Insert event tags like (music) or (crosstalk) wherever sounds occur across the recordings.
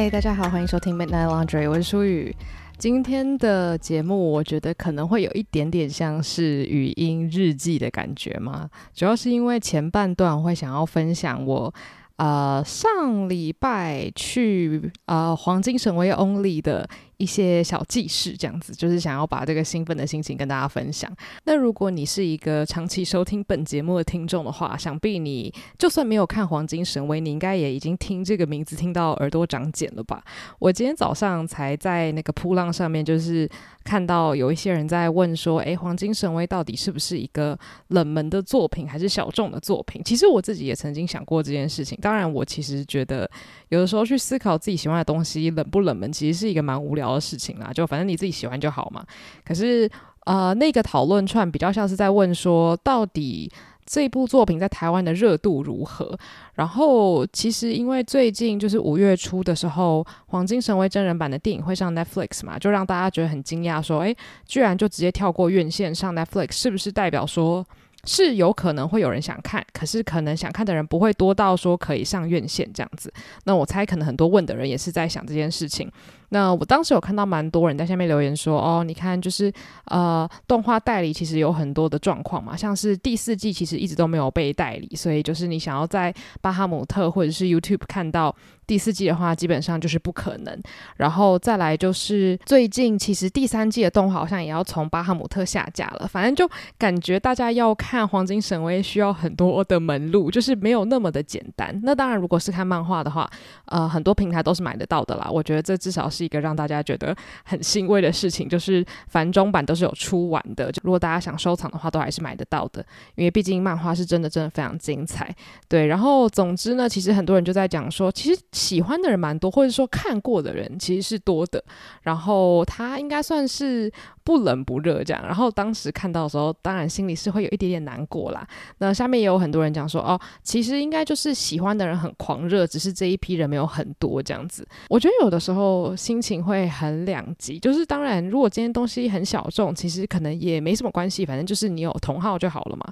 嗨，大家好，欢迎收听 Midnight Laundry，我是舒雨。今天的节目，我觉得可能会有一点点像是语音日记的感觉嘛，主要是因为前半段会想要分享我，呃，上礼拜去呃黄金神威 Only 的。一些小记事，这样子就是想要把这个兴奋的心情跟大家分享。那如果你是一个长期收听本节目的听众的话，想必你就算没有看《黄金神威》，你应该也已经听这个名字听到耳朵长茧了吧？我今天早上才在那个扑浪上面，就是看到有一些人在问说：“诶，《黄金神威》到底是不是一个冷门的作品，还是小众的作品？”其实我自己也曾经想过这件事情。当然，我其实觉得。有的时候去思考自己喜欢的东西冷不冷门，其实是一个蛮无聊的事情啦。就反正你自己喜欢就好嘛。可是，呃，那个讨论串比较像是在问说，到底这部作品在台湾的热度如何？然后，其实因为最近就是五月初的时候，黄金神威真人版的电影会上 Netflix 嘛，就让大家觉得很惊讶，说，哎，居然就直接跳过院线上 Netflix，是不是代表说？是有可能会有人想看，可是可能想看的人不会多到说可以上院线这样子。那我猜可能很多问的人也是在想这件事情。那我当时有看到蛮多人在下面留言说哦，你看就是呃动画代理其实有很多的状况嘛，像是第四季其实一直都没有被代理，所以就是你想要在巴哈姆特或者是 YouTube 看到第四季的话，基本上就是不可能。然后再来就是最近其实第三季的动画好像也要从巴哈姆特下架了，反正就感觉大家要看《黄金神威》需要很多的门路，就是没有那么的简单。那当然如果是看漫画的话，呃很多平台都是买得到的啦。我觉得这至少是。是一个让大家觉得很欣慰的事情，就是繁中版都是有出完的。如果大家想收藏的话，都还是买得到的，因为毕竟漫画是真的真的非常精彩。对，然后总之呢，其实很多人就在讲说，其实喜欢的人蛮多，或者说看过的人其实是多的。然后他应该算是。不冷不热这样，然后当时看到的时候，当然心里是会有一点点难过啦。那下面也有很多人讲说，哦，其实应该就是喜欢的人很狂热，只是这一批人没有很多这样子。我觉得有的时候心情会很两极，就是当然如果今天东西很小众，其实可能也没什么关系，反正就是你有同好就好了嘛。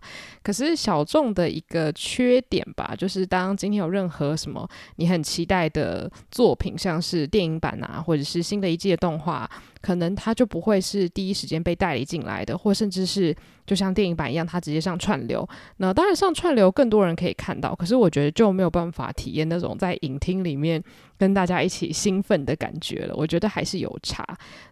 可是小众的一个缺点吧，就是当今天有任何什么你很期待的作品，像是电影版啊，或者是新的一季的动画。可能他就不会是第一时间被代理进来的，或甚至是就像电影版一样，他直接上串流。那当然上串流更多人可以看到，可是我觉得就没有办法体验那种在影厅里面跟大家一起兴奋的感觉了。我觉得还是有差。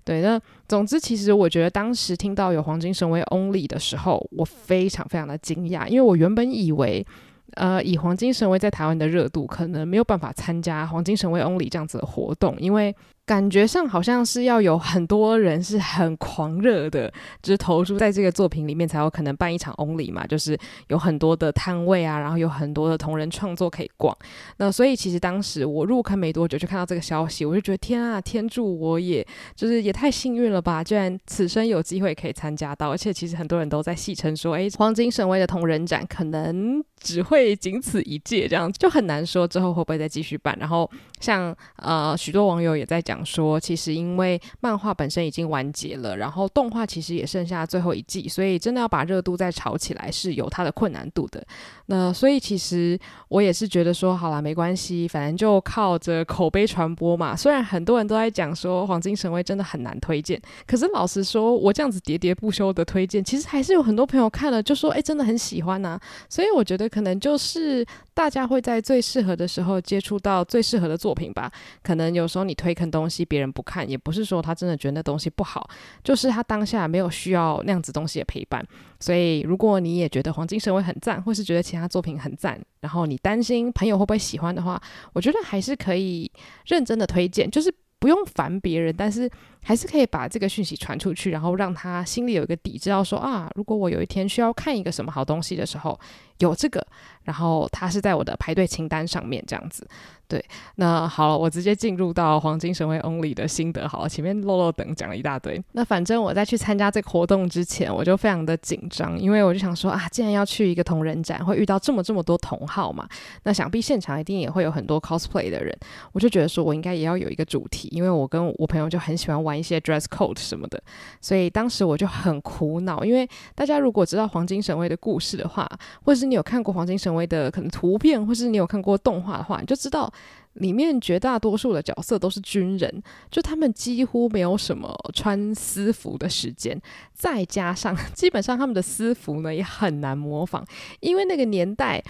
对，那总之其实我觉得当时听到有黄金神威 Only 的时候，我非常非常的惊讶，因为我原本以为，呃，以黄金神威在台湾的热度，可能没有办法参加黄金神威 Only 这样子的活动，因为。感觉上好像是要有很多人是很狂热的，(laughs) 就是投入在这个作品里面才有可能办一场 only 嘛，就是有很多的摊位啊，然后有很多的同人创作可以逛。那所以其实当时我入坑没多久就看到这个消息，我就觉得天啊，天助我也，就是也太幸运了吧！居然此生有机会可以参加到，而且其实很多人都在戏称说，哎，黄金神威的同人展可能只会仅此一届，这样就很难说之后会不会再继续办。然后像呃许多网友也在讲。想说，其实因为漫画本身已经完结了，然后动画其实也剩下最后一季，所以真的要把热度再炒起来是有它的困难度的。那所以其实我也是觉得说，好了，没关系，反正就靠着口碑传播嘛。虽然很多人都在讲说《黄金神威》真的很难推荐，可是老实说，我这样子喋喋不休的推荐，其实还是有很多朋友看了就说，哎，真的很喜欢呐。所以我觉得可能就是。大家会在最适合的时候接触到最适合的作品吧。可能有时候你推看东西，别人不看，也不是说他真的觉得那东西不好，就是他当下没有需要那样子东西的陪伴。所以如果你也觉得黄金神威很赞，或是觉得其他作品很赞，然后你担心朋友会不会喜欢的话，我觉得还是可以认真的推荐，就是不用烦别人，但是。还是可以把这个讯息传出去，然后让他心里有一个底，知道说啊，如果我有一天需要看一个什么好东西的时候，有这个，然后它是在我的排队清单上面这样子。对，那好，了，我直接进入到黄金神威 Only 的心得。好，前面露露等讲了一大堆，那反正我在去参加这个活动之前，我就非常的紧张，因为我就想说啊，既然要去一个同人展会，遇到这么这么多同好嘛，那想必现场一定也会有很多 cosplay 的人，我就觉得说我应该也要有一个主题，因为我跟我朋友就很喜欢玩。一些 dress code 什么的，所以当时我就很苦恼，因为大家如果知道《黄金神威》的故事的话，或者是你有看过《黄金神威》的可能图片，或是你有看过动画的话，你就知道里面绝大多数的角色都是军人，就他们几乎没有什么穿私服的时间，再加上 (laughs) 基本上他们的私服呢也很难模仿，因为那个年代。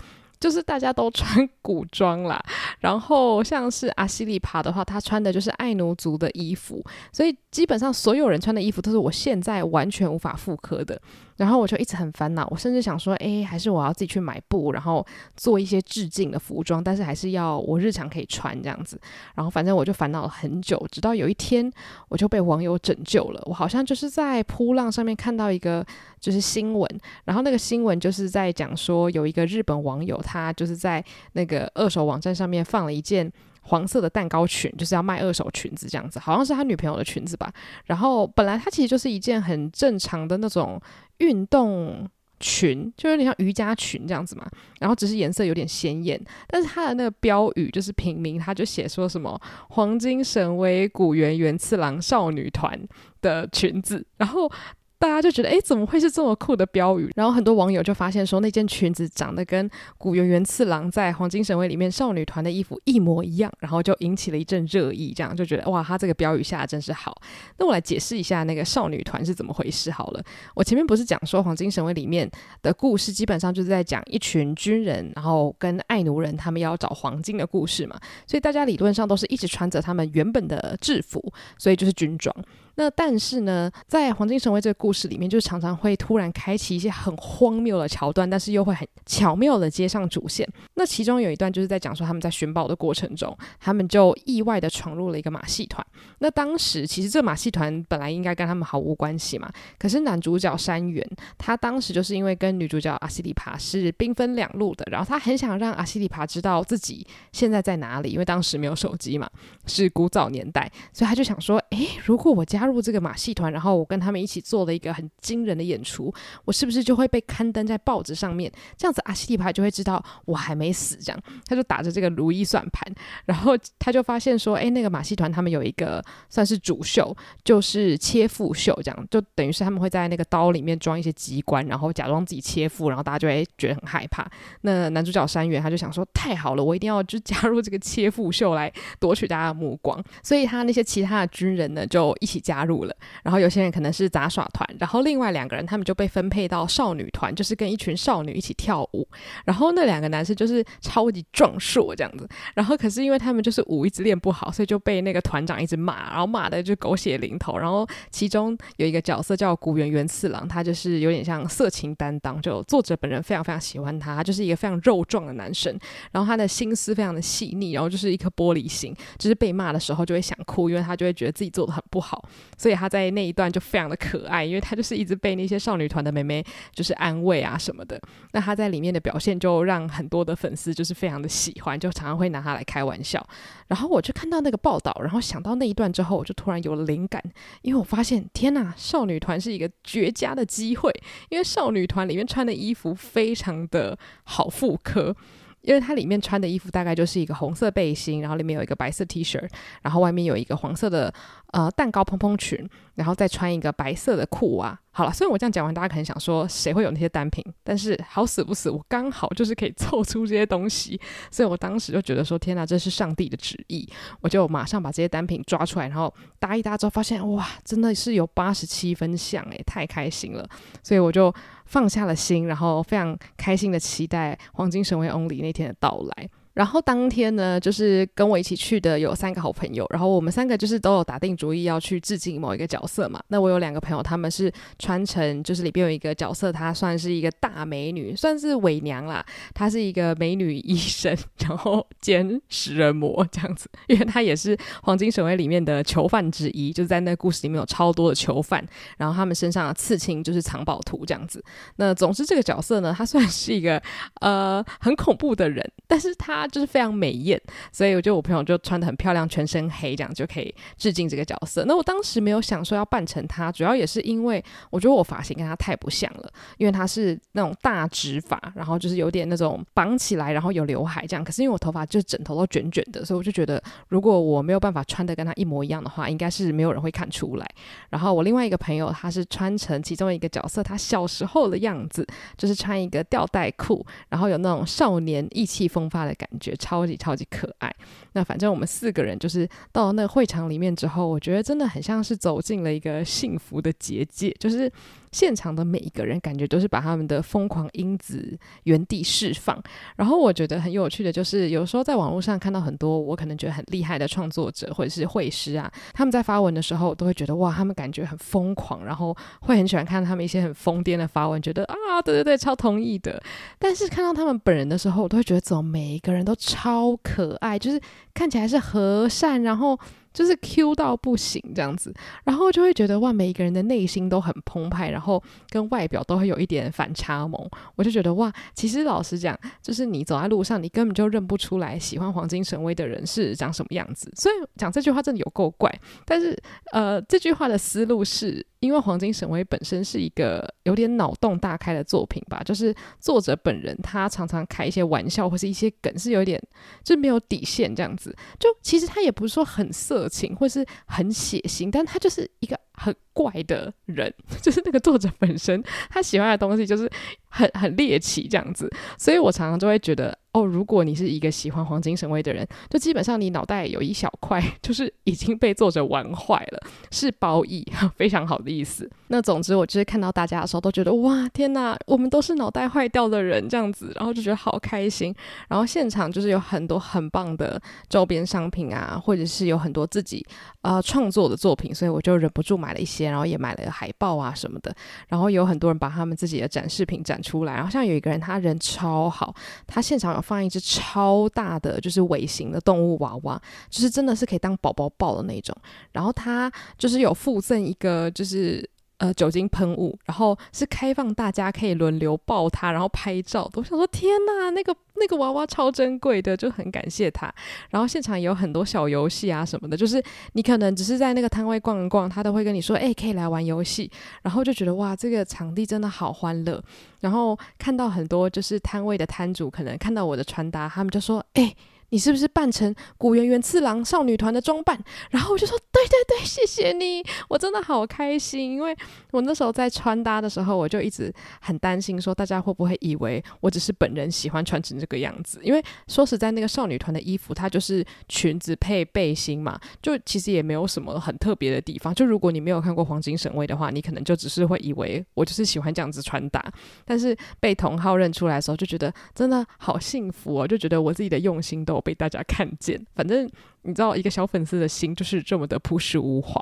就是大家都穿古装啦，(laughs) 然后像是阿西里帕的话，他穿的就是爱奴族的衣服，所以基本上所有人穿的衣服都是我现在完全无法复刻的。然后我就一直很烦恼，我甚至想说，哎，还是我要自己去买布，然后做一些致敬的服装，但是还是要我日常可以穿这样子。然后反正我就烦恼了很久，直到有一天，我就被网友拯救了。我好像就是在扑浪上面看到一个就是新闻，然后那个新闻就是在讲说，有一个日本网友，他就是在那个二手网站上面放了一件。黄色的蛋糕裙就是要卖二手裙子这样子，好像是他女朋友的裙子吧。然后本来它其实就是一件很正常的那种运动裙，就有点像瑜伽裙这样子嘛。然后只是颜色有点鲜艳，但是它的那个标语就是品名，他就写说什么“黄金神威古元元次郎少女团”的裙子，然后。大家就觉得，哎，怎么会是这么酷的标语？然后很多网友就发现说，那件裙子长得跟古圆圆次郎在《黄金神威》里面少女团的衣服一模一样，然后就引起了一阵热议。这样就觉得，哇，他这个标语下的真是好。那我来解释一下那个少女团是怎么回事好了。我前面不是讲说《黄金神威》里面的故事基本上就是在讲一群军人，然后跟爱奴人他们要找黄金的故事嘛，所以大家理论上都是一直穿着他们原本的制服，所以就是军装。那但是呢，在《黄金神威》这个故事里面，就常常会突然开启一些很荒谬的桥段，但是又会很巧妙的接上主线。那其中有一段就是在讲说他们在寻宝的过程中，他们就意外的闯入了一个马戏团。那当时其实这马戏团本来应该跟他们毫无关系嘛，可是男主角山原他当时就是因为跟女主角阿西里帕是兵分两路的，然后他很想让阿西里帕知道自己现在在哪里，因为当时没有手机嘛，是古早年代，所以他就想说，诶，如果我家加入这个马戏团，然后我跟他们一起做了一个很惊人的演出，我是不是就会被刊登在报纸上面？这样子阿西蒂派就会知道我还没死，这样他就打着这个如意算盘，然后他就发现说，哎，那个马戏团他们有一个算是主秀，就是切腹秀，这样就等于是他们会在那个刀里面装一些机关，然后假装自己切腹，然后大家就会觉得很害怕。那男主角山原他就想说，太好了，我一定要就加入这个切腹秀来夺取大家的目光，所以他那些其他的军人呢，就一起加。加入了，然后有些人可能是杂耍团，然后另外两个人他们就被分配到少女团，就是跟一群少女一起跳舞。然后那两个男生就是超级壮硕这样子，然后可是因为他们就是舞一直练不好，所以就被那个团长一直骂，然后骂的就狗血淋头。然后其中有一个角色叫古原元次郎，他就是有点像色情担当，就作者本人非常非常喜欢他，他就是一个非常肉壮的男生，然后他的心思非常的细腻，然后就是一颗玻璃心，就是被骂的时候就会想哭，因为他就会觉得自己做的很不好。所以他在那一段就非常的可爱，因为他就是一直被那些少女团的妹妹就是安慰啊什么的。那他在里面的表现就让很多的粉丝就是非常的喜欢，就常常会拿他来开玩笑。然后我就看到那个报道，然后想到那一段之后，我就突然有了灵感，因为我发现天呐，少女团是一个绝佳的机会，因为少女团里面穿的衣服非常的好复刻。因为它里面穿的衣服大概就是一个红色背心，然后里面有一个白色 T 恤，然后外面有一个黄色的呃蛋糕蓬蓬裙，然后再穿一个白色的裤袜。好了，虽然我这样讲完，大家可能想说谁会有那些单品，但是好死不死，我刚好就是可以凑出这些东西，所以我当时就觉得说天哪，这是上帝的旨意，我就马上把这些单品抓出来，然后搭一搭之后，发现哇，真的是有八十七分像诶，太开心了，所以我就。放下了心，然后非常开心的期待《黄金神威》Only 那天的到来。然后当天呢，就是跟我一起去的有三个好朋友，然后我们三个就是都有打定主意要去致敬某一个角色嘛。那我有两个朋友，他们是穿成就是里边有一个角色，她算是一个大美女，算是伪娘啦。她是一个美女医生，然后兼食人魔这样子，因为她也是黄金神威里面的囚犯之一，就是在那故事里面有超多的囚犯，然后他们身上的刺青就是藏宝图这样子。那总之这个角色呢，她算是一个呃很恐怖的人，但是她。就是非常美艳，所以我觉得我朋友就穿得很漂亮，全身黑这样就可以致敬这个角色。那我当时没有想说要扮成他，主要也是因为我觉得我发型跟他太不像了，因为他是那种大直发，然后就是有点那种绑起来，然后有刘海这样。可是因为我头发就整头都卷卷的，所以我就觉得如果我没有办法穿的跟他一模一样的话，应该是没有人会看出来。然后我另外一个朋友，他是穿成其中一个角色他小时候的样子，就是穿一个吊带裤，然后有那种少年意气风发的感觉。感觉超级超级可爱。那反正我们四个人就是到那个会场里面之后，我觉得真的很像是走进了一个幸福的结界，就是现场的每一个人感觉都是把他们的疯狂因子原地释放。然后我觉得很有趣的，就是有时候在网络上看到很多我可能觉得很厉害的创作者或者是会师啊，他们在发文的时候都会觉得哇，他们感觉很疯狂，然后会很喜欢看他们一些很疯癫的发文，觉得啊，对对对，超同意的。但是看到他们本人的时候，我都会觉得怎么每一个人都超可爱，就是。看起来是和善，然后就是 Q 到不行这样子，然后就会觉得哇，每一个人的内心都很澎湃，然后跟外表都会有一点反差萌。我就觉得哇，其实老实讲，就是你走在路上，你根本就认不出来喜欢黄金神威的人是长什么样子。所以讲这句话真的有够怪，但是呃，这句话的思路是。因为《黄金神威》本身是一个有点脑洞大开的作品吧，就是作者本人他常常开一些玩笑或是一些梗，是有点就没有底线这样子。就其实他也不是说很色情或是很血腥，但他就是一个。很怪的人，(laughs) 就是那个作者本身，他喜欢的东西就是很很猎奇这样子，所以我常常就会觉得，哦，如果你是一个喜欢黄金神威的人，就基本上你脑袋有一小块 (laughs) 就是已经被作者玩坏了，是褒义 (laughs) 非常好的意思。那总之，我就是看到大家的时候都觉得，哇，天呐，我们都是脑袋坏掉的人这样子，然后就觉得好开心。然后现场就是有很多很棒的周边商品啊，或者是有很多自己啊创作的作品，所以我就忍不住买。一些，然后也买了海报啊什么的，然后有很多人把他们自己的展示品展出来，然后像有一个人，他人超好，他现场有放一只超大的就是尾型的动物娃娃，就是真的是可以当宝宝抱的那种，然后他就是有附赠一个就是。呃，酒精喷雾，然后是开放，大家可以轮流抱它，然后拍照。我想说，天哪，那个那个娃娃超珍贵的，就很感谢他。然后现场也有很多小游戏啊什么的，就是你可能只是在那个摊位逛一逛，他都会跟你说，哎，可以来玩游戏。然后就觉得哇，这个场地真的好欢乐。然后看到很多就是摊位的摊主，可能看到我的穿搭，他们就说，哎。你是不是扮成古圆圆次郎少女团的装扮？然后我就说：对对对，谢谢你，我真的好开心，因为我那时候在穿搭的时候，我就一直很担心，说大家会不会以为我只是本人喜欢穿成这个样子？因为说实在，那个少女团的衣服，它就是裙子配背心嘛，就其实也没有什么很特别的地方。就如果你没有看过《黄金神威》的话，你可能就只是会以为我就是喜欢这样子穿搭。但是被同号认出来的时候，就觉得真的好幸福哦，就觉得我自己的用心都。被大家看见，反正。你知道一个小粉丝的心就是这么的朴实无华，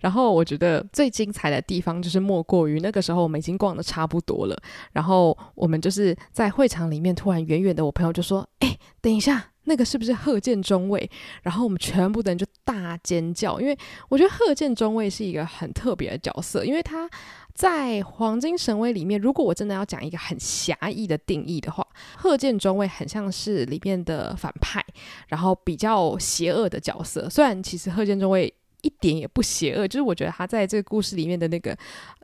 然后我觉得最精彩的地方就是莫过于那个时候我们已经逛的差不多了，然后我们就是在会场里面突然远远的我朋友就说：“哎，等一下，那个是不是贺建中尉？”然后我们全部的人就大尖叫，因为我觉得贺建中尉是一个很特别的角色，因为他在《黄金神威》里面，如果我真的要讲一个很狭义的定义的话，贺建中尉很像是里面的反派，然后比较邪恶。的角色，虽然其实贺建中尉一点也不邪恶，就是我觉得他在这个故事里面的那个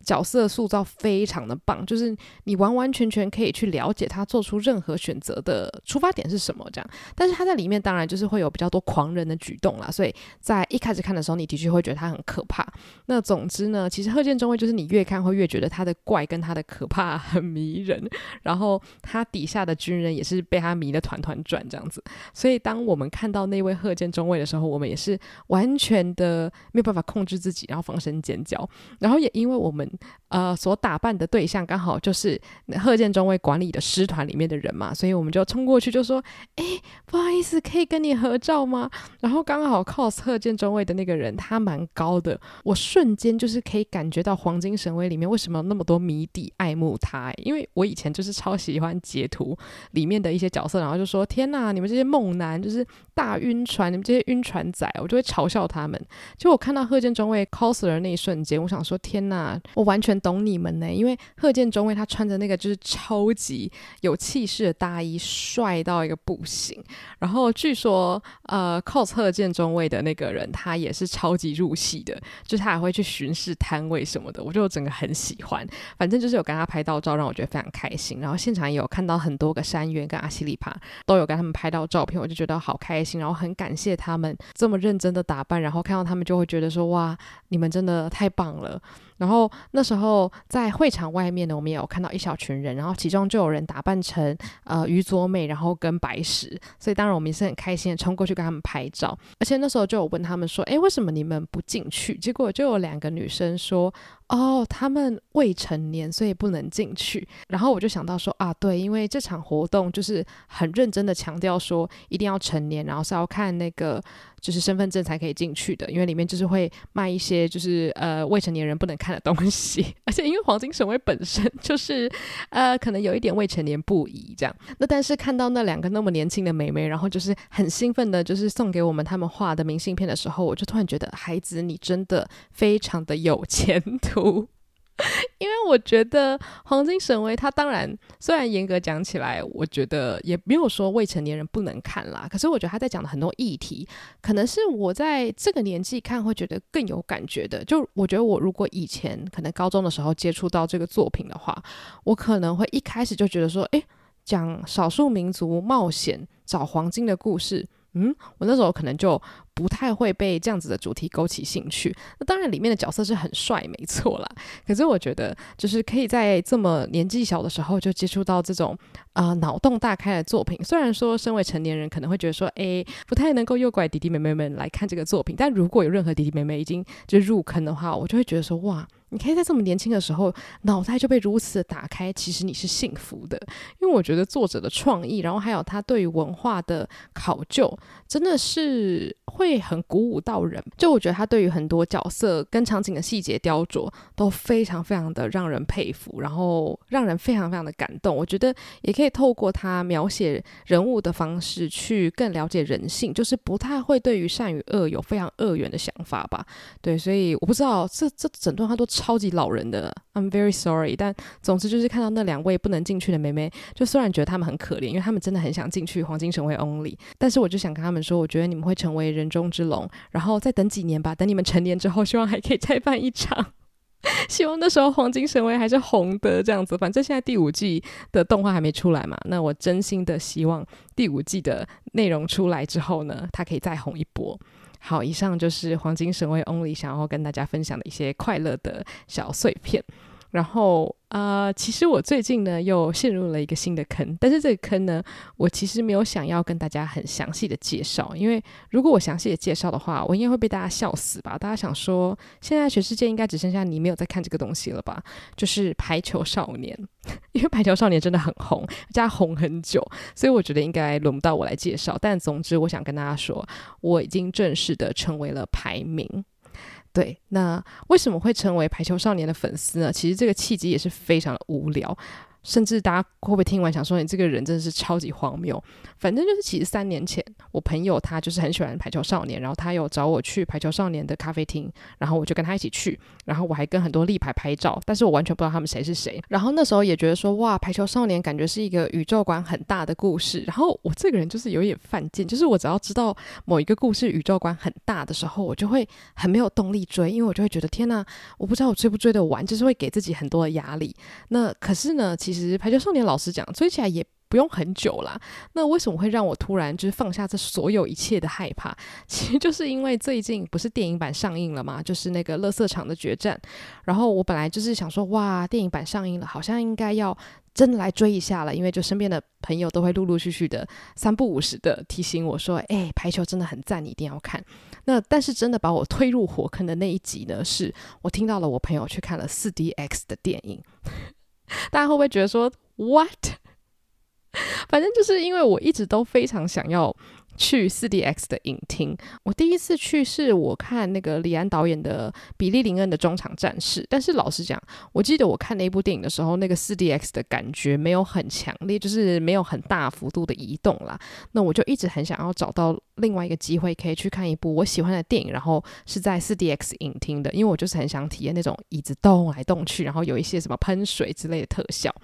角色塑造非常的棒，就是你完完全全可以去了解他做出任何选择的出发点是什么这样。但是他在里面当然就是会有比较多狂人的举动啦，所以在一开始看的时候，你的确会觉得他很可怕。那总之呢，其实贺建中尉就是你越看会越觉得他的怪跟他的可怕很迷人，然后他底下的军人也是被他迷得团团转这样子。所以当我们看到那位贺建中尉的时候，我们也是完全的。没有办法控制自己，然后放声尖叫。然后也因为我们呃所打扮的对象刚好就是贺建中尉管理的师团里面的人嘛，所以我们就冲过去就说：“哎，不好意思，可以跟你合照吗？”然后刚好 cos 贺建中尉的那个人，他蛮高的，我瞬间就是可以感觉到《黄金神威》里面为什么那么多迷弟爱慕他，因为我以前就是超喜欢截图里面的一些角色，然后就说：“天呐，你们这些猛男就是大晕船，你们这些晕船仔，我就会嘲笑他们。”就我看到贺建中尉 coser 的那一瞬间，我想说天哪，我完全懂你们呢！因为贺建中尉他穿着那个就是超级有气势的大衣，帅到一个不行。然后据说，呃，cos 贺建中尉的那个人他也是超级入戏的，就是他还会去巡视摊位什么的。我就整个很喜欢，反正就是有跟他拍到照，让我觉得非常开心。然后现场也有看到很多个山原跟阿西里帕都有跟他们拍到照片，我就觉得好开心，然后很感谢他们这么认真的打扮，然后看到他们。就会觉得说，哇，你们真的太棒了。然后那时候在会场外面呢，我们也有看到一小群人，然后其中就有人打扮成呃于佐美，然后跟白石，所以当然我们也是很开心的冲过去跟他们拍照。而且那时候就有问他们说：“哎，为什么你们不进去？”结果就有两个女生说：“哦，他们未成年，所以不能进去。”然后我就想到说：“啊，对，因为这场活动就是很认真的强调说一定要成年，然后是要看那个就是身份证才可以进去的，因为里面就是会卖一些就是呃未成年人不能看的东西，而且因为黄金神威本身就是，呃，可能有一点未成年不宜这样。那但是看到那两个那么年轻的美眉，然后就是很兴奋的，就是送给我们他们画的明信片的时候，我就突然觉得，孩子，你真的非常的有前途。因为我觉得《黄金神威》它当然，虽然严格讲起来，我觉得也没有说未成年人不能看啦。可是我觉得他在讲的很多议题，可能是我在这个年纪看会觉得更有感觉的。就我觉得我如果以前可能高中的时候接触到这个作品的话，我可能会一开始就觉得说，诶，讲少数民族冒险找黄金的故事，嗯，我那时候可能就。不太会被这样子的主题勾起兴趣。那当然，里面的角色是很帅，没错啦。可是我觉得，就是可以在这么年纪小的时候就接触到这种啊脑洞大开的作品。虽然说，身为成年人可能会觉得说，哎，不太能够诱拐弟弟妹妹们来看这个作品。但如果有任何弟弟妹妹已经就入坑的话，我就会觉得说，哇，你可以在这么年轻的时候脑袋就被如此的打开，其实你是幸福的。因为我觉得作者的创意，然后还有他对于文化的考究，真的是会。会很鼓舞到人，就我觉得他对于很多角色跟场景的细节雕琢都非常非常的让人佩服，然后让人非常非常的感动。我觉得也可以透过他描写人物的方式去更了解人性，就是不太会对于善与恶有非常恶远的想法吧。对，所以我不知道这这整段话都超级老人的，I'm very sorry。但总之就是看到那两位不能进去的妹妹，就虽然觉得他们很可怜，因为他们真的很想进去黄金成为 Only，但是我就想跟他们说，我觉得你们会成为人。中之龙，然后再等几年吧。等你们成年之后，希望还可以再办一场。(laughs) 希望那时候黄金神威还是红的这样子。反正现在第五季的动画还没出来嘛，那我真心的希望第五季的内容出来之后呢，它可以再红一波。好，以上就是黄金神威 Only 想要跟大家分享的一些快乐的小碎片。然后啊，其实我最近呢又陷入了一个新的坑，但是这个坑呢，我其实没有想要跟大家很详细的介绍，因为如果我详细的介绍的话，我应该会被大家笑死吧？大家想说，现在全世界应该只剩下你没有在看这个东西了吧？(laughs) 就是《排球少年》，(laughs) 因为《排球少年》真的很红，加红很久，所以我觉得应该轮不到我来介绍。但总之，我想跟大家说，我已经正式的成为了排名。对，那为什么会成为排球少年的粉丝呢？其实这个契机也是非常的无聊。甚至大家会不会听完想说你这个人真的是超级荒谬？反正就是其实三年前，我朋友他就是很喜欢《排球少年》，然后他有找我去《排球少年》的咖啡厅，然后我就跟他一起去，然后我还跟很多立牌拍照，但是我完全不知道他们谁是谁。然后那时候也觉得说，哇，《排球少年》感觉是一个宇宙观很大的故事。然后我这个人就是有点犯贱，就是我只要知道某一个故事宇宙观很大的时候，我就会很没有动力追，因为我就会觉得天呐，我不知道我追不追得完，就是会给自己很多的压力。那可是呢，其实。其实排球少年老师讲，追起来也不用很久啦。那为什么会让我突然就是放下这所有一切的害怕？(laughs) 其实就是因为最近不是电影版上映了嘛，就是那个乐色场的决战。然后我本来就是想说，哇，电影版上映了，好像应该要真的来追一下了。因为就身边的朋友都会陆陆续续的三不五十的提醒我说，哎，排球真的很赞，你一定要看。那但是真的把我推入火坑的那一集呢，是我听到了我朋友去看了四 D X 的电影。(laughs) 大家会不会觉得说 “What”？反正就是因为我一直都非常想要。去四 DX 的影厅，我第一次去是我看那个李安导演的《比利林恩的中场战事》，但是老实讲，我记得我看那部电影的时候，那个四 DX 的感觉没有很强烈，就是没有很大幅度的移动啦。那我就一直很想要找到另外一个机会，可以去看一部我喜欢的电影，然后是在四 DX 影厅的，因为我就是很想体验那种椅子动来动去，然后有一些什么喷水之类的特效。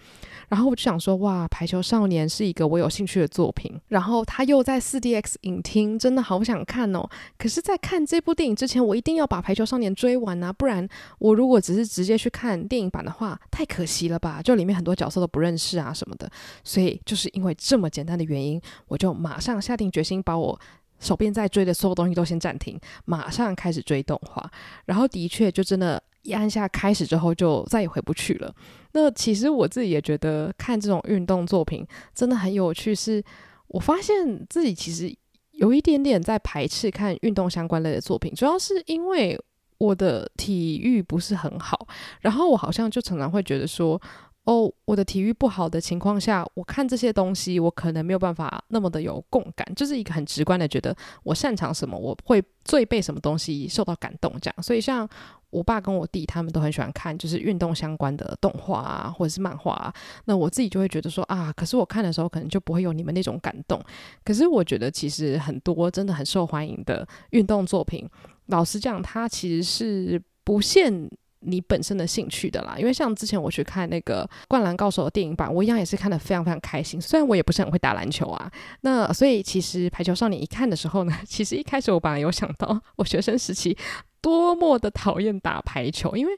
然后我就想说，哇，《排球少年》是一个我有兴趣的作品。然后他又在四 D X 影厅，真的好想看哦。可是，在看这部电影之前，我一定要把《排球少年》追完啊，不然我如果只是直接去看电影版的话，太可惜了吧？就里面很多角色都不认识啊什么的。所以，就是因为这么简单的原因，我就马上下定决心把我。手边在追的所有东西都先暂停，马上开始追动画。然后的确，就真的一按下开始之后，就再也回不去了。那其实我自己也觉得看这种运动作品真的很有趣。是我发现自己其实有一点点在排斥看运动相关类的作品，主要是因为我的体育不是很好，然后我好像就常常会觉得说。哦，我的体育不好的情况下，我看这些东西，我可能没有办法那么的有共感，就是一个很直观的觉得我擅长什么，我会最被什么东西受到感动这样。所以像我爸跟我弟他们都很喜欢看，就是运动相关的动画啊，或者是漫画。啊，那我自己就会觉得说啊，可是我看的时候可能就不会有你们那种感动。可是我觉得其实很多真的很受欢迎的运动作品，老实讲，它其实是不限。你本身的兴趣的啦，因为像之前我去看那个《灌篮高手》的电影版，我一样也是看得非常非常开心。虽然我也不是很会打篮球啊，那所以其实《排球少年》一看的时候呢，(laughs) 其实一开始我本来有想到我学生时期多么的讨厌打排球，因为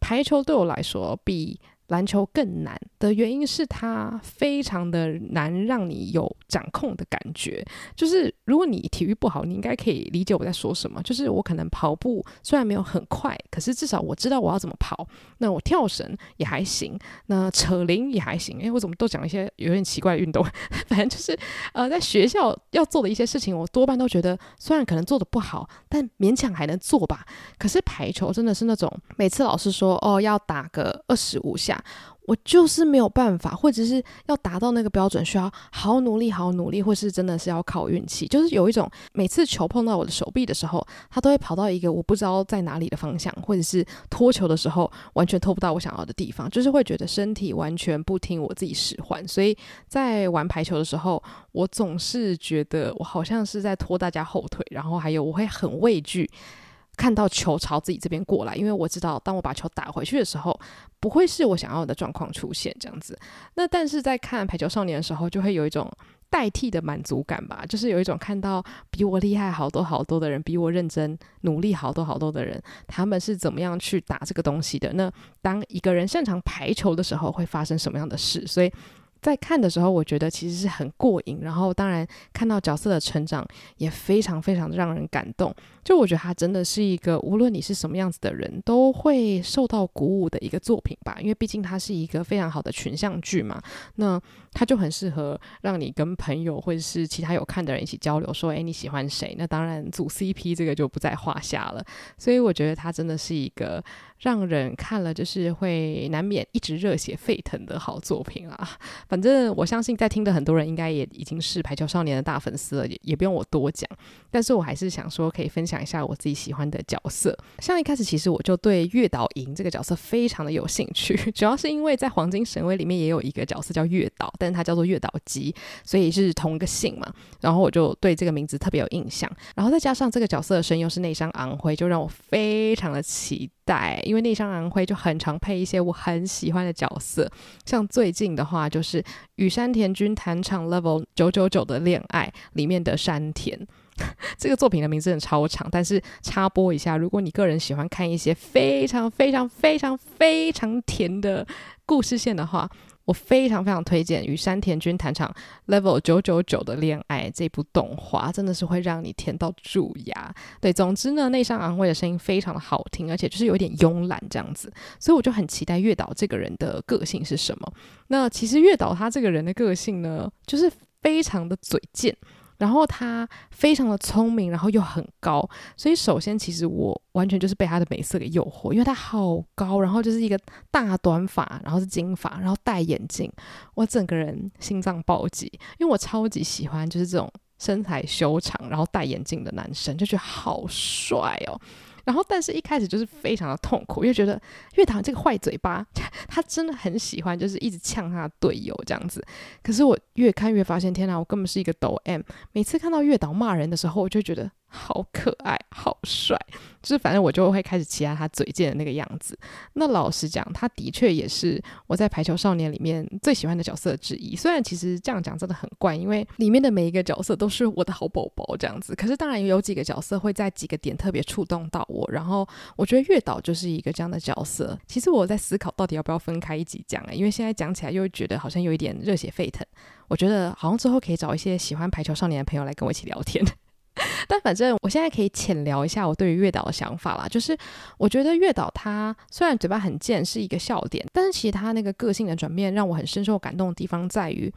排球对我来说比。篮球更难的原因是它非常的难让你有掌控的感觉。就是如果你体育不好，你应该可以理解我在说什么。就是我可能跑步虽然没有很快，可是至少我知道我要怎么跑。那我跳绳也还行，那扯铃也还行，因为我怎么都讲一些有点奇怪的运动。(laughs) 反正就是呃，在学校要做的一些事情，我多半都觉得虽然可能做的不好，但勉强还能做吧。可是排球真的是那种每次老师说哦要打个二十五下。我就是没有办法，或者是要达到那个标准，需要好好努力，好努力，或是真的是要靠运气。就是有一种每次球碰到我的手臂的时候，它都会跑到一个我不知道在哪里的方向，或者是拖球的时候完全拖不到我想要的地方，就是会觉得身体完全不听我自己使唤。所以在玩排球的时候，我总是觉得我好像是在拖大家后腿，然后还有我会很畏惧。看到球朝自己这边过来，因为我知道，当我把球打回去的时候，不会是我想要的状况出现。这样子，那但是在看《排球少年》的时候，就会有一种代替的满足感吧，就是有一种看到比我厉害好多好多的人，比我认真努力好多好多的人，他们是怎么样去打这个东西的。那当一个人擅长排球的时候，会发生什么样的事？所以。在看的时候，我觉得其实是很过瘾，然后当然看到角色的成长也非常非常让人感动。就我觉得它真的是一个无论你是什么样子的人都会受到鼓舞的一个作品吧，因为毕竟它是一个非常好的群像剧嘛。那它就很适合让你跟朋友或者是其他有看的人一起交流，说哎你喜欢谁？那当然组 CP 这个就不在话下了。所以我觉得它真的是一个。让人看了就是会难免一直热血沸腾的好作品啊！(laughs) 反正我相信在听的很多人应该也已经是《排球少年》的大粉丝了，也不用我多讲。但是我还是想说，可以分享一下我自己喜欢的角色。像一开始其实我就对月岛萤这个角色非常的有兴趣，(laughs) 主要是因为在《黄金神威》里面也有一个角色叫月岛，但是它叫做月岛吉，所以是同一个姓嘛。然后我就对这个名字特别有印象，然后再加上这个角色的声优是内山昂辉，就让我非常的奇。在，因为内山昂辉就很常配一些我很喜欢的角色，像最近的话就是与山田君谈场 level 九九九的恋爱里面的山田，(laughs) 这个作品的名字很超长，但是插播一下，如果你个人喜欢看一些非常非常非常非常甜的故事线的话。我非常非常推荐与山田君谈场 Level 九九九的恋爱这部动画，真的是会让你甜到蛀牙。对，总之呢，内向昂贵的声音非常的好听，而且就是有点慵懒这样子，所以我就很期待月岛这个人的个性是什么。那其实月岛他这个人的个性呢，就是非常的嘴贱。然后他非常的聪明，然后又很高，所以首先其实我完全就是被他的美色给诱惑，因为他好高，然后就是一个大短发，然后是金发，然后戴眼镜，我整个人心脏暴击，因为我超级喜欢就是这种身材修长，然后戴眼镜的男生，就觉得好帅哦。然后，但是一开始就是非常的痛苦，因为觉得月堂这个坏嘴巴，(laughs) 他真的很喜欢，就是一直呛他的队友这样子。可是我越看越发现，天哪，我根本是一个抖 M。每次看到月岛骂人的时候，我就觉得。好可爱，好帅，就是反正我就会开始期待他嘴贱的那个样子。那老实讲，他的确也是我在《排球少年》里面最喜欢的角色之一。虽然其实这样讲真的很怪，因为里面的每一个角色都是我的好宝宝这样子。可是当然也有几个角色会在几个点特别触动到我。然后我觉得月岛就是一个这样的角色。其实我在思考到底要不要分开一集讲哎，因为现在讲起来又会觉得好像有一点热血沸腾。我觉得好像之后可以找一些喜欢《排球少年》的朋友来跟我一起聊天。(laughs) 但反正我现在可以浅聊一下我对于月岛的想法啦，就是我觉得月岛他虽然嘴巴很贱，是一个笑点，但是其实他那个个性的转变让我很深受感动的地方在于。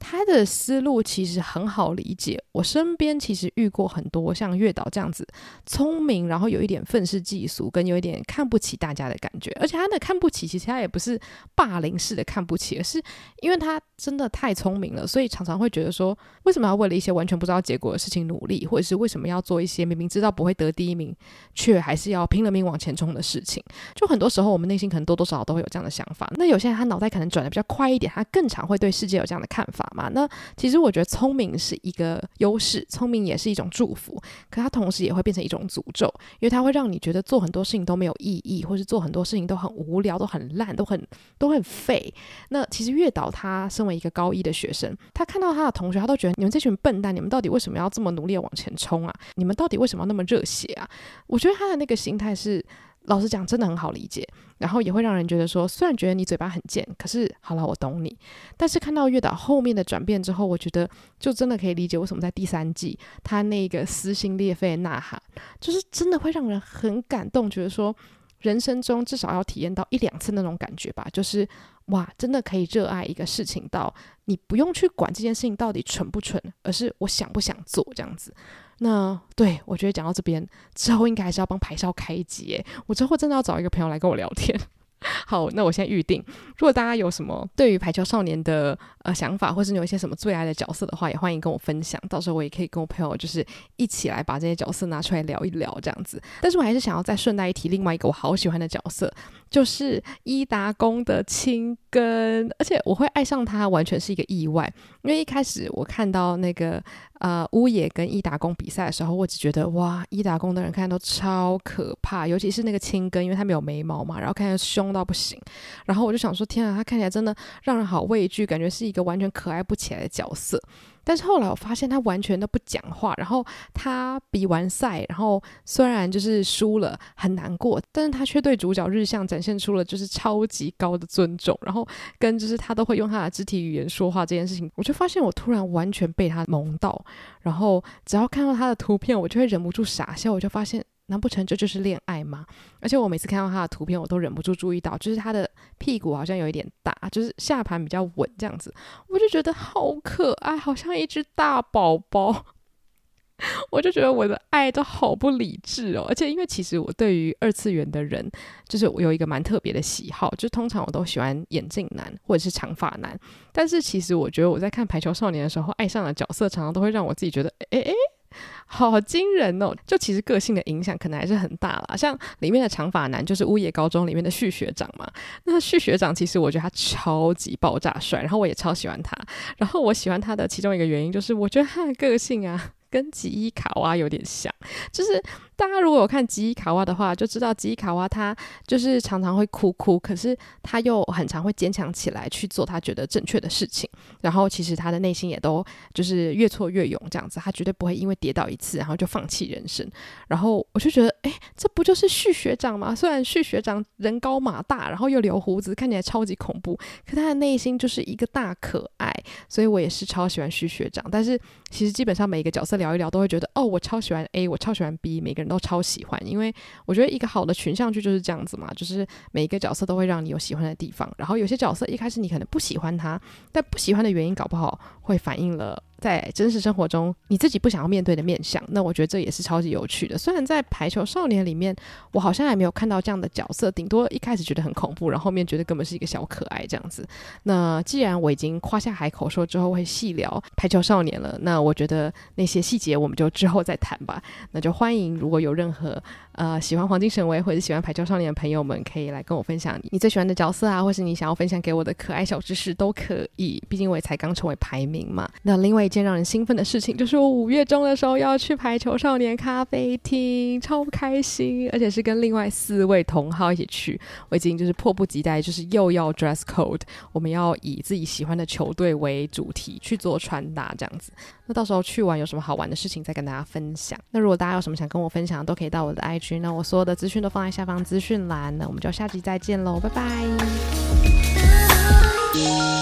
他的思路其实很好理解。我身边其实遇过很多像月岛这样子，聪明，然后有一点愤世嫉俗，跟有一点看不起大家的感觉。而且他的看不起，其实他也不是霸凌式的看不起，而是因为他真的太聪明了，所以常常会觉得说，为什么要为了一些完全不知道结果的事情努力，或者是为什么要做一些明明知道不会得第一名，却还是要拼了命往前冲的事情？就很多时候，我们内心可能多多少少都会有这样的想法。那有些人他脑袋可能转得比较快一点，他更常会对世界有这样的看法。嘛，那其实我觉得聪明是一个优势，聪明也是一种祝福，可它同时也会变成一种诅咒，因为它会让你觉得做很多事情都没有意义，或是做很多事情都很无聊，都很烂，都很都很废。那其实月岛他身为一个高一的学生，他看到他的同学，他都觉得你们这群笨蛋，你们到底为什么要这么努力往前冲啊？你们到底为什么要那么热血啊？我觉得他的那个心态是。老实讲，真的很好理解，然后也会让人觉得说，虽然觉得你嘴巴很贱，可是好了，我懂你。但是看到月岛后面的转变之后，我觉得就真的可以理解为什么在第三季他那个撕心裂肺的呐喊，就是真的会让人很感动，觉得说人生中至少要体验到一两次那种感觉吧，就是哇，真的可以热爱一个事情到你不用去管这件事情到底纯不纯，而是我想不想做这样子。那对，我觉得讲到这边之后，应该还是要帮排球开一集。我之后真的要找一个朋友来跟我聊天。(laughs) 好，那我先预定。如果大家有什么对于排球少年的呃想法，或是你有一些什么最爱的角色的话，也欢迎跟我分享。到时候我也可以跟我朋友就是一起来把这些角色拿出来聊一聊这样子。但是我还是想要再顺带一提另外一个我好喜欢的角色，就是伊达宫的青。跟而且我会爱上他，完全是一个意外。因为一开始我看到那个呃屋野跟伊达宫比赛的时候，我只觉得哇，伊达宫的人看都超可怕，尤其是那个青根，因为他没有眉毛嘛，然后看起来凶到不行。然后我就想说，天啊，他看起来真的让人好畏惧，感觉是一个完全可爱不起来的角色。但是后来我发现他完全都不讲话，然后他比完赛，然后虽然就是输了很难过，但是他却对主角日向展现出了就是超级高的尊重，然后跟就是他都会用他的肢体语言说话这件事情，我就发现我突然完全被他萌到，然后只要看到他的图片，我就会忍不住傻笑，我就发现。难不成这就是恋爱吗？而且我每次看到他的图片，我都忍不住注意到，就是他的屁股好像有一点大，就是下盘比较稳这样子，我就觉得好可爱，好像一只大宝宝。(laughs) 我就觉得我的爱都好不理智哦。而且因为其实我对于二次元的人，就是我有一个蛮特别的喜好，就通常我都喜欢眼镜男或者是长发男。但是其实我觉得我在看《排球少年》的时候，爱上了角色，常常都会让我自己觉得，哎哎。(laughs) 好惊人哦！就其实个性的影响可能还是很大啦。像里面的长发男就是《乌业高中》里面的旭学长嘛。那旭学长其实我觉得他超级爆炸帅，然后我也超喜欢他。然后我喜欢他的其中一个原因就是我觉得他的个性啊跟吉伊卡哇有点像，就是。大家如果有看吉伊卡哇的话，就知道吉伊卡哇他就是常常会哭哭，可是他又很常会坚强起来去做他觉得正确的事情。然后其实他的内心也都就是越挫越勇这样子，他绝对不会因为跌倒一次然后就放弃人生。然后我就觉得，哎，这不就是旭学长吗？虽然旭学长人高马大，然后又留胡子，看起来超级恐怖，可他的内心就是一个大可爱。所以我也是超喜欢旭学长。但是其实基本上每一个角色聊一聊，都会觉得，哦，我超喜欢 A，我超喜欢 B，每个人。都超喜欢，因为我觉得一个好的群像剧就是这样子嘛，就是每一个角色都会让你有喜欢的地方。然后有些角色一开始你可能不喜欢他，但不喜欢的原因搞不好会反映了。在真实生活中，你自己不想要面对的面相，那我觉得这也是超级有趣的。虽然在《排球少年》里面，我好像还没有看到这样的角色，顶多一开始觉得很恐怖，然后面觉得根本是一个小可爱这样子。那既然我已经夸下海口说之后会细聊《排球少年》了，那我觉得那些细节我们就之后再谈吧。那就欢迎如果有任何呃喜欢黄金神威或者喜欢《排球少年》的朋友们，可以来跟我分享你最喜欢的角色啊，或是你想要分享给我的可爱小知识都可以。毕竟我也才刚成为排名嘛。那另外。一件让人兴奋的事情，(laughs) 就是我五月中的时候要去排球少年咖啡厅，超开心，而且是跟另外四位同好一起去。我已经就是迫不及待，就是又要 dress code，我们要以自己喜欢的球队为主题去做穿搭，这样子。那到时候去玩有什么好玩的事情，再跟大家分享。那如果大家有什么想跟我分享，都可以到我的 IG，那我所有的资讯都放在下方资讯栏。那我们就要下集再见喽，拜拜。